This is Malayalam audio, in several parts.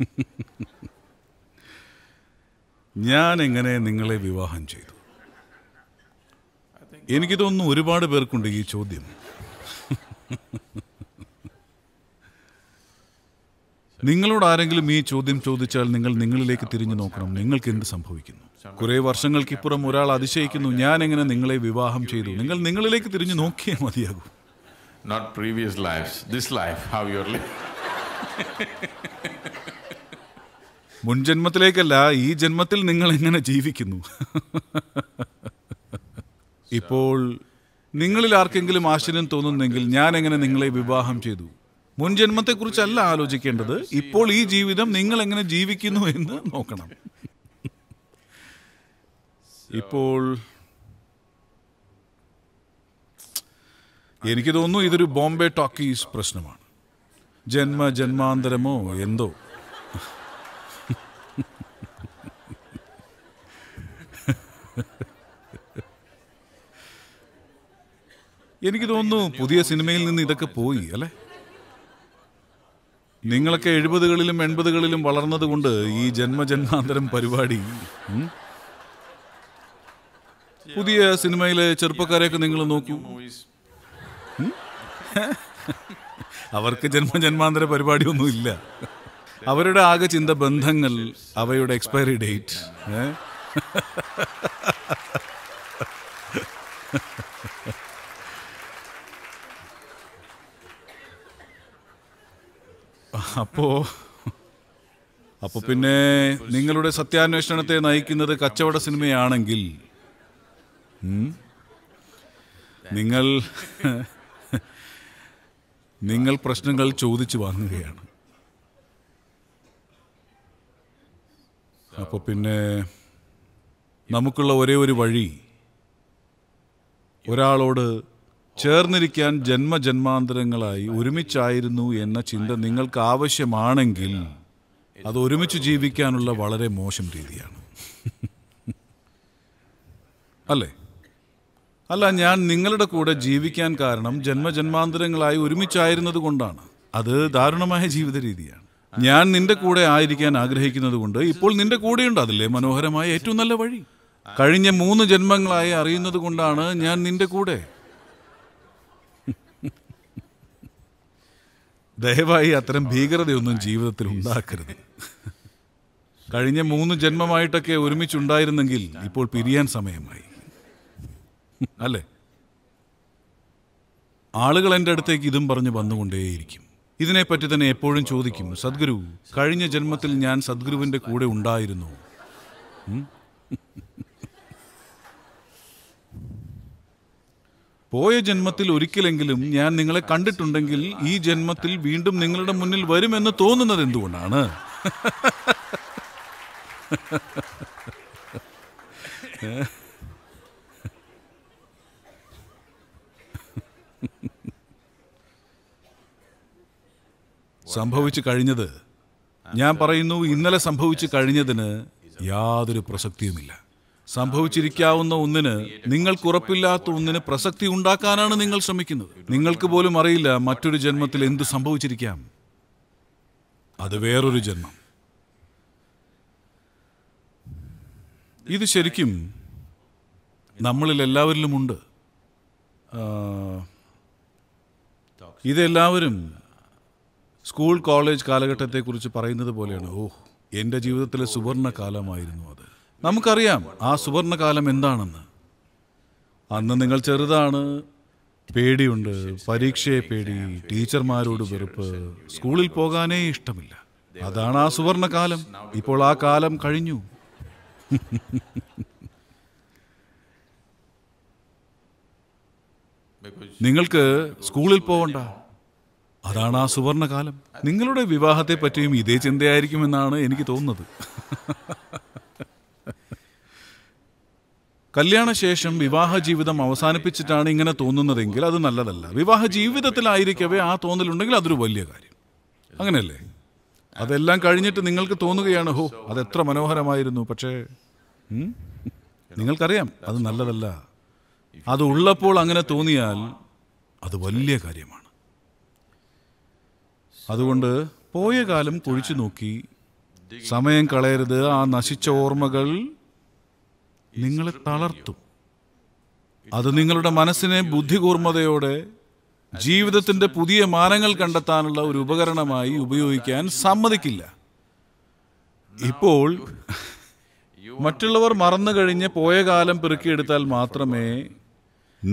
ഞാൻ എങ്ങനെ നിങ്ങളെ വിവാഹം ചെയ്തു എനിക്ക് തോന്നുന്നു ഒരുപാട് പേർക്കുണ്ട് ഈ ചോദ്യം നിങ്ങളോട് ആരെങ്കിലും ഈ ചോദ്യം ചോദിച്ചാൽ നിങ്ങൾ നിങ്ങളിലേക്ക് തിരിഞ്ഞു നോക്കണം നിങ്ങൾക്ക് എന്ത് സംഭവിക്കുന്നു കുറെ വർഷങ്ങൾക്കിപ്പുറം ഒരാൾ അതിശയിക്കുന്നു ഞാൻ എങ്ങനെ നിങ്ങളെ വിവാഹം ചെയ്തു നിങ്ങൾ നിങ്ങളിലേക്ക് തിരിഞ്ഞു നോക്കിയേ മതിയാകും മുൻജന്മത്തിലേക്കല്ല ഈ ജന്മത്തിൽ നിങ്ങൾ എങ്ങനെ ജീവിക്കുന്നു ഇപ്പോൾ നിങ്ങളിൽ ആർക്കെങ്കിലും ആശ്ചര്യം തോന്നുന്നെങ്കിൽ ഞാൻ എങ്ങനെ നിങ്ങളെ വിവാഹം ചെയ്തു മുൻജന്മത്തെക്കുറിച്ചല്ല ആലോചിക്കേണ്ടത് ഇപ്പോൾ ഈ ജീവിതം നിങ്ങൾ എങ്ങനെ ജീവിക്കുന്നു എന്ന് നോക്കണം ഇപ്പോൾ എനിക്ക് തോന്നുന്നു ഇതൊരു ബോംബെ ടോക്കീസ് പ്രശ്നമാണ് ജന്മ ജന്മാന്തരമോ എന്തോ എനിക്ക് തോന്നുന്നു പുതിയ സിനിമയിൽ നിന്ന് ഇതൊക്കെ പോയി അല്ലേ നിങ്ങളൊക്കെ എഴുപതുകളിലും എൺപതുകളിലും വളർന്നതുകൊണ്ട് ഈ ജന്മജന്മാന്തരം പരിപാടി പുതിയ സിനിമയിലെ ചെറുപ്പക്കാരെയൊക്കെ നിങ്ങൾ നോക്കൂ അവർക്ക് ജന്മജന്മാന്തര പരിപാടിയൊന്നുമില്ല അവരുടെ ആകെ ചിന്ത ബന്ധങ്ങൾ അവയുടെ എക്സ്പയറി ഡേറ്റ് ഏഹ് അപ്പോ അപ്പോൾ പിന്നെ നിങ്ങളുടെ സത്യാന്വേഷണത്തെ നയിക്കുന്നത് കച്ചവട സിനിമയാണെങ്കിൽ നിങ്ങൾ നിങ്ങൾ പ്രശ്നങ്ങൾ ചോദിച്ചു വാങ്ങുകയാണ് അപ്പോൾ പിന്നെ നമുക്കുള്ള ഒരേ ഒരു വഴി ഒരാളോട് ചേർന്നിരിക്കാൻ ജന്മജന്മാന്തരങ്ങളായി ഒരുമിച്ചായിരുന്നു എന്ന ചിന്ത നിങ്ങൾക്ക് ആവശ്യമാണെങ്കിൽ അത് ഒരുമിച്ച് ജീവിക്കാനുള്ള വളരെ മോശം രീതിയാണ് അല്ലേ അല്ല ഞാൻ നിങ്ങളുടെ കൂടെ ജീവിക്കാൻ കാരണം ജന്മജന്മാന്തരങ്ങളായി ഒരുമിച്ചായിരുന്നത് കൊണ്ടാണ് അത് ദാരുണമായ ജീവിത രീതിയാണ് ഞാൻ നിന്റെ കൂടെ ആയിരിക്കാൻ ആഗ്രഹിക്കുന്നത് കൊണ്ട് ഇപ്പോൾ നിന്റെ കൂടെയുണ്ട് അതല്ലേ മനോഹരമായ ഏറ്റവും നല്ല വഴി കഴിഞ്ഞ മൂന്ന് ജന്മങ്ങളായി അറിയുന്നത് കൊണ്ടാണ് ഞാൻ നിന്റെ കൂടെ ദയവായി അത്തരം ഭീകരതയൊന്നും ജീവിതത്തിൽ ഉണ്ടാക്കരുത് കഴിഞ്ഞ മൂന്ന് ജന്മമായിട്ടൊക്കെ ഒരുമിച്ചുണ്ടായിരുന്നെങ്കിൽ ഇപ്പോൾ പിരിയാൻ സമയമായി അല്ലേ ആളുകൾ എൻ്റെ അടുത്തേക്ക് ഇതും പറഞ്ഞ് വന്നുകൊണ്ടേയിരിക്കും ഇതിനെപ്പറ്റി തന്നെ എപ്പോഴും ചോദിക്കും സദ്ഗുരു കഴിഞ്ഞ ജന്മത്തിൽ ഞാൻ സദ്ഗുരുവിൻ്റെ കൂടെ ഉണ്ടായിരുന്നു പോയ ജന്മത്തിൽ ഒരിക്കലെങ്കിലും ഞാൻ നിങ്ങളെ കണ്ടിട്ടുണ്ടെങ്കിൽ ഈ ജന്മത്തിൽ വീണ്ടും നിങ്ങളുടെ മുന്നിൽ വരുമെന്ന് തോന്നുന്നത് എന്തുകൊണ്ടാണ് സംഭവിച്ചു കഴിഞ്ഞത് ഞാൻ പറയുന്നു ഇന്നലെ സംഭവിച്ചു കഴിഞ്ഞതിന് യാതൊരു പ്രസക്തിയുമില്ല സംഭവിച്ചിരിക്കാവുന്ന ഒന്നിന് നിങ്ങൾക്ക് ഉറപ്പില്ലാത്ത ഒന്നിന് പ്രസക്തി ഉണ്ടാക്കാനാണ് നിങ്ങൾ ശ്രമിക്കുന്നത് നിങ്ങൾക്ക് പോലും അറിയില്ല മറ്റൊരു ജന്മത്തിൽ എന്തു സംഭവിച്ചിരിക്കാം അത് വേറൊരു ജന്മം ഇത് ശരിക്കും നമ്മളിൽ എല്ലാവരിലുമുണ്ട് ഇതെല്ലാവരും സ്കൂൾ കോളേജ് കാലഘട്ടത്തെക്കുറിച്ച് പറയുന്നത് പോലെയാണ് ഓഹ് എൻ്റെ ജീവിതത്തിലെ സുവർണ കാലമായിരുന്നു അത് നമുക്കറിയാം ആ സുവർണകാലം എന്താണെന്ന് അന്ന് നിങ്ങൾ ചെറുതാണ് പേടിയുണ്ട് പരീക്ഷയെ പേടി ടീച്ചർമാരോട് വെറുപ്പ് സ്കൂളിൽ പോകാനേ ഇഷ്ടമില്ല അതാണ് ആ സുവർണകാലം ഇപ്പോൾ ആ കാലം കഴിഞ്ഞു നിങ്ങൾക്ക് സ്കൂളിൽ പോവണ്ട അതാണ് ആ സുവർണകാലം നിങ്ങളുടെ വിവാഹത്തെ പറ്റിയും ഇതേ ചിന്തയായിരിക്കുമെന്നാണ് എനിക്ക് തോന്നുന്നത് കല്യാണശേഷം വിവാഹ ജീവിതം അവസാനിപ്പിച്ചിട്ടാണ് ഇങ്ങനെ തോന്നുന്നതെങ്കിൽ അത് നല്ലതല്ല വിവാഹ ജീവിതത്തിലായിരിക്കവേ ആ തോന്നലുണ്ടെങ്കിൽ അതൊരു വലിയ കാര്യം അങ്ങനെയല്ലേ അതെല്ലാം കഴിഞ്ഞിട്ട് നിങ്ങൾക്ക് തോന്നുകയാണ് ഹോ എത്ര മനോഹരമായിരുന്നു പക്ഷേ നിങ്ങൾക്കറിയാം അത് നല്ലതല്ല അത് ഉള്ളപ്പോൾ അങ്ങനെ തോന്നിയാൽ അത് വലിയ കാര്യമാണ് അതുകൊണ്ട് പോയ കാലം കുഴിച്ചു നോക്കി സമയം കളയരുത് ആ നശിച്ച ഓർമ്മകൾ നിങ്ങളെ തളർത്തും അത് നിങ്ങളുടെ മനസ്സിനെ ബുദ്ധികൂർമ്മതയോടെ ജീവിതത്തിൻ്റെ പുതിയ മാനങ്ങൾ കണ്ടെത്താനുള്ള ഒരു ഉപകരണമായി ഉപയോഗിക്കാൻ സമ്മതിക്കില്ല ഇപ്പോൾ മറ്റുള്ളവർ മറന്നു കഴിഞ്ഞ് പോയ കാലം പെറുക്കിയെടുത്താൽ മാത്രമേ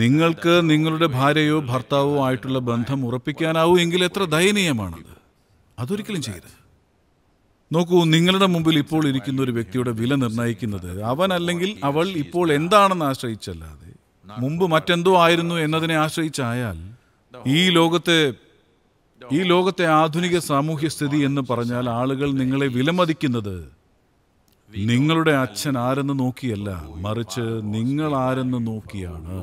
നിങ്ങൾക്ക് നിങ്ങളുടെ ഭാര്യയോ ഭർത്താവോ ആയിട്ടുള്ള ബന്ധം ഉറപ്പിക്കാനാവൂ എങ്കിൽ എത്ര ദയനീയമാണത് അതൊരിക്കലും ചെയ്യരുത് നോക്കൂ നിങ്ങളുടെ മുമ്പിൽ ഇപ്പോൾ ഇരിക്കുന്ന ഒരു വ്യക്തിയുടെ വില നിർണ്ണയിക്കുന്നത് അവൻ അല്ലെങ്കിൽ അവൾ ഇപ്പോൾ എന്താണെന്ന് ആശ്രയിച്ചല്ലാതെ മുമ്പ് മറ്റെന്തോ ആയിരുന്നു എന്നതിനെ ആശ്രയിച്ചായാൽ ഈ ലോകത്തെ ഈ ലോകത്തെ ആധുനിക സാമൂഹ്യ സ്ഥിതി എന്ന് പറഞ്ഞാൽ ആളുകൾ നിങ്ങളെ വിലമതിക്കുന്നത് നിങ്ങളുടെ അച്ഛൻ ആരെന്ന് നോക്കിയല്ല മറിച്ച് നിങ്ങൾ ആരെന്ന് നോക്കിയാണ്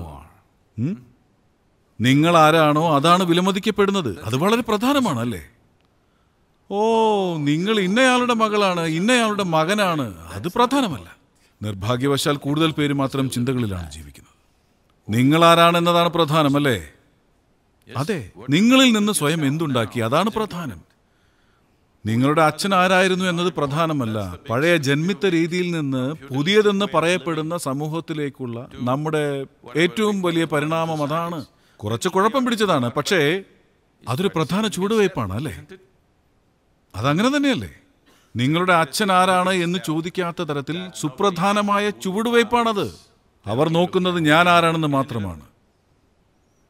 നിങ്ങൾ ആരാണോ അതാണ് വിലമതിക്കപ്പെടുന്നത് അത് വളരെ പ്രധാനമാണ് അല്ലേ ഓ നിങ്ങൾ ഇന്നയാളുടെ മകളാണ് ഇന്നയാളുടെ മകനാണ് അത് പ്രധാനമല്ല നിർഭാഗ്യവശാൽ കൂടുതൽ പേര് മാത്രം ചിന്തകളിലാണ് ജീവിക്കുന്നത് നിങ്ങൾ ആരാണെന്നതാണ് പ്രധാനം അല്ലേ അതെ നിങ്ങളിൽ നിന്ന് സ്വയം എന്തുണ്ടാക്കി അതാണ് പ്രധാനം നിങ്ങളുടെ അച്ഛൻ ആരായിരുന്നു എന്നത് പ്രധാനമല്ല പഴയ ജന്മിത്ത രീതിയിൽ നിന്ന് പുതിയതെന്ന് പറയപ്പെടുന്ന സമൂഹത്തിലേക്കുള്ള നമ്മുടെ ഏറ്റവും വലിയ പരിണാമം അതാണ് കുറച്ച് കുഴപ്പം പിടിച്ചതാണ് പക്ഷേ അതൊരു പ്രധാന ചുവടുവയ്പ്പാണ് അല്ലേ അതങ്ങനെ തന്നെയല്ലേ നിങ്ങളുടെ അച്ഛൻ ആരാണ് എന്ന് ചോദിക്കാത്ത തരത്തിൽ സുപ്രധാനമായ ചുവടുവയ്പാണത് അവർ നോക്കുന്നത് ഞാൻ ആരാണെന്ന് മാത്രമാണ്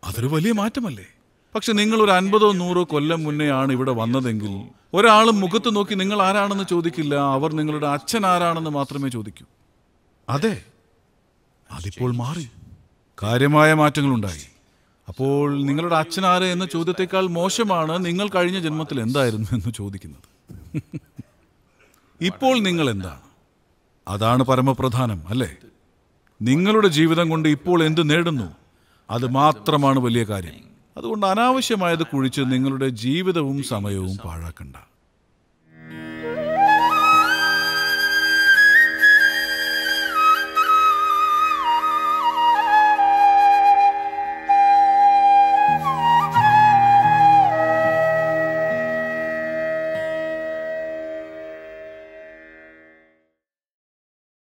അതൊരു വലിയ മാറ്റമല്ലേ പക്ഷെ നിങ്ങൾ ഒരു അൻപതോ നൂറോ കൊല്ലം മുന്നേ ആണ് ഇവിടെ വന്നതെങ്കിൽ ഒരാൾ മുഖത്ത് നോക്കി നിങ്ങൾ ആരാണെന്ന് ചോദിക്കില്ല അവർ നിങ്ങളുടെ അച്ഛൻ ആരാണെന്ന് മാത്രമേ ചോദിക്കൂ അതെ അതിപ്പോൾ മാറി കാര്യമായ മാറ്റങ്ങളുണ്ടായി അപ്പോൾ നിങ്ങളുടെ അച്ഛൻ ആര് എന്ന ചോദ്യത്തെക്കാൾ മോശമാണ് നിങ്ങൾ കഴിഞ്ഞ ജന്മത്തിൽ എന്തായിരുന്നു എന്ന് ചോദിക്കുന്നത് ഇപ്പോൾ നിങ്ങൾ എന്താണ് അതാണ് പരമപ്രധാനം അല്ലേ നിങ്ങളുടെ ജീവിതം കൊണ്ട് ഇപ്പോൾ എന്ത് നേടുന്നു അത് മാത്രമാണ് വലിയ കാര്യം അതുകൊണ്ട് അനാവശ്യമായത് കുഴിച്ച് നിങ്ങളുടെ ജീവിതവും സമയവും പാഴാക്കണ്ട